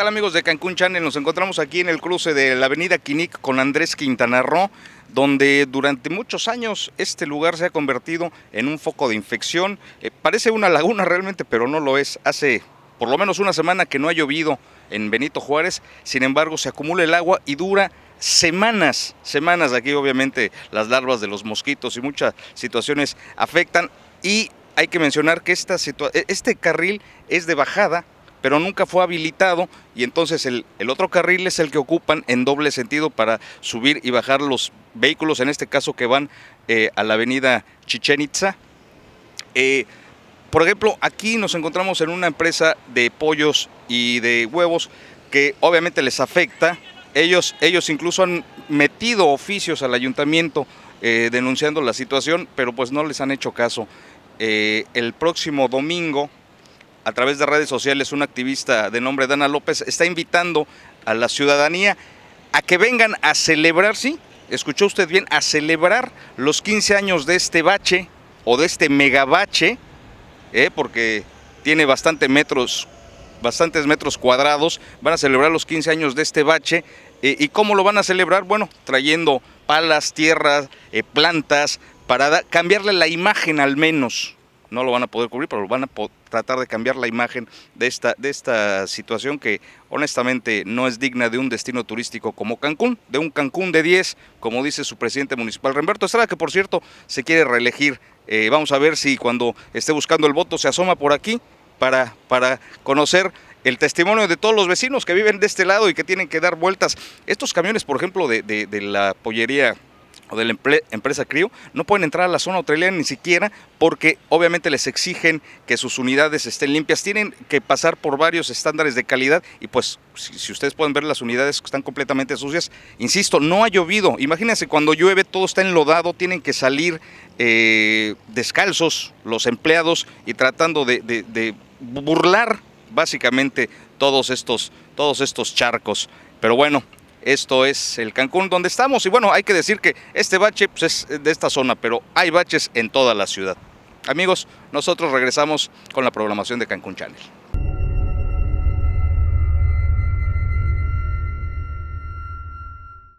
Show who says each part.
Speaker 1: Hola amigos de Cancún Channel? Nos encontramos aquí en el cruce de la avenida Quinic con Andrés Quintana Roo, donde durante muchos años este lugar se ha convertido en un foco de infección. Eh, parece una laguna realmente, pero no lo es. Hace por lo menos una semana que no ha llovido en Benito Juárez, sin embargo se acumula el agua y dura semanas, semanas. Aquí obviamente las larvas de los mosquitos y muchas situaciones afectan y hay que mencionar que esta e-, este carril es de bajada pero nunca fue habilitado y entonces el, otro carril es el que ocupan en doble sentido para subir y bajar los vehículos, en este caso que van eh, a la avenida Chichen Itza. Eh, por ejemplo, aquí nos encontramos en una empresa de pollos y de huevos que obviamente les afecta. Ellos, ellos incluso han metido oficios al ayuntamiento eh, denunciando la situación, pero pues no les han hecho caso. el próximo domingo a través de redes sociales, un activista de nombre Dana López está invitando a la ciudadanía a que vengan a celebrar, sí, escuchó usted bien, a celebrar los 15 años de este bache o de este megabache, ¿eh? porque tiene bastante metros, bastantes metros cuadrados, van a celebrar los 15 años de este bache. Eh, ¿Y cómo lo van a celebrar? Bueno, trayendo palas, tierras, eh, plantas, para cambiarle la imagen al menos no lo van a poder cubrir, pero van a tratar de cambiar la imagen de esta, de esta situación que honestamente no es digna de un destino turístico como Cancún, de un Cancún de 10, como dice su presidente municipal, Remberto Estrada, que por cierto se quiere reelegir. Eh, vamos a ver si cuando esté buscando el voto se asoma por aquí para, para conocer el testimonio de todos los vecinos que viven de este lado y que tienen que dar vueltas. Estos camiones, por ejemplo, de, de la pollería o de la empresa CRIO, no pueden entrar a la zona hotelera ni siquiera porque obviamente les exigen que sus unidades estén limpias, tienen que pasar por varios estándares de calidad y pues si, ustedes pueden ver las unidades que están completamente sucias, insisto, no ha llovido, imagínense cuando llueve todo está enlodado, tienen que salir eh, descalzos los empleados y tratando de, de burlar básicamente todos estos, todos estos charcos, pero bueno, esto es el Cancún donde estamos. Y bueno, hay que decir que este bache pues, es de esta zona, pero hay baches en toda la ciudad. Amigos, nosotros regresamos con la programación de Cancún Channel.